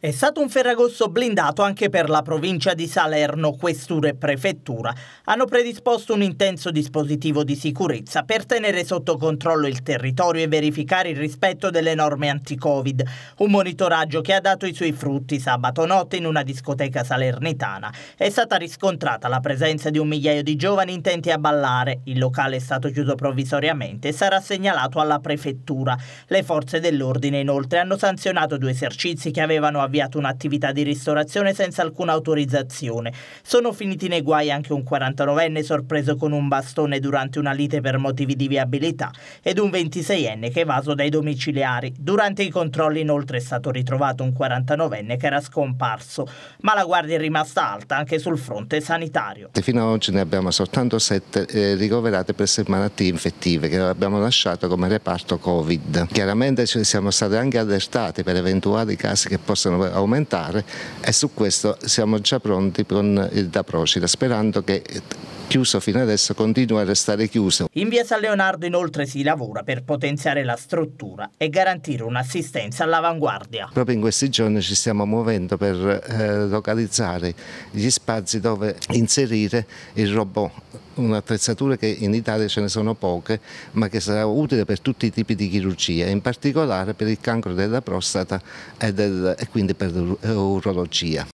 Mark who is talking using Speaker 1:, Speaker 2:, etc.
Speaker 1: È stato un Ferragosto blindato anche per la provincia di Salerno, questura e prefettura. Hanno predisposto un intenso dispositivo di sicurezza per tenere sotto controllo il territorio e verificare il rispetto delle norme anti-Covid. Un monitoraggio che ha dato i suoi frutti sabato notte in una discoteca salernitana. È stata riscontrata la presenza di un migliaio di giovani intenti a ballare. Il locale è stato chiuso provvisoriamente e sarà segnalato alla prefettura. Le forze dell'ordine inoltre hanno sanzionato due esercizi che avevano avviato un'attività di ristorazione senza alcuna autorizzazione. Sono finiti nei guai anche un 49enne sorpreso con un bastone durante una lite per motivi di viabilità ed un 26enne che è evaso dai domiciliari. Durante i controlli inoltre è stato ritrovato un 49enne che era scomparso, ma la guardia è rimasta alta anche sul fronte sanitario.
Speaker 2: Fino ad oggi ne abbiamo soltanto 7 eh, ricoverate per malattie infettive che abbiamo lasciato come reparto Covid. Chiaramente ci siamo stati anche allertati per eventuali casi che possano aumentare e su questo siamo già pronti con il da Procida, sperando che chiuso fino adesso continua a restare chiuso.
Speaker 1: In via San Leonardo inoltre si lavora per potenziare la struttura e garantire un'assistenza all'avanguardia.
Speaker 2: Proprio in questi giorni ci stiamo muovendo per eh, localizzare gli spazi dove inserire il robot un'attrezzatura che in Italia ce ne sono poche, ma che sarà utile per tutti i tipi di chirurgia, in particolare per il cancro della prostata e, del, e quindi per l'urologia.